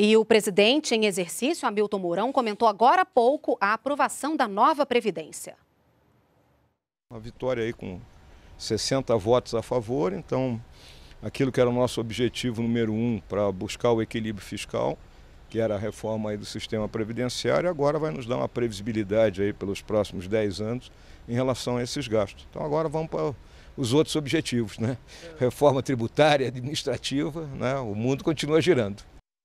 E o presidente em exercício, Hamilton Mourão, comentou agora há pouco a aprovação da nova Previdência. Uma vitória aí com 60 votos a favor, então aquilo que era o nosso objetivo número um para buscar o equilíbrio fiscal, que era a reforma aí do sistema previdenciário, agora vai nos dar uma previsibilidade aí pelos próximos 10 anos em relação a esses gastos. Então agora vamos para os outros objetivos, né? É. Reforma tributária, administrativa, né? O mundo continua girando.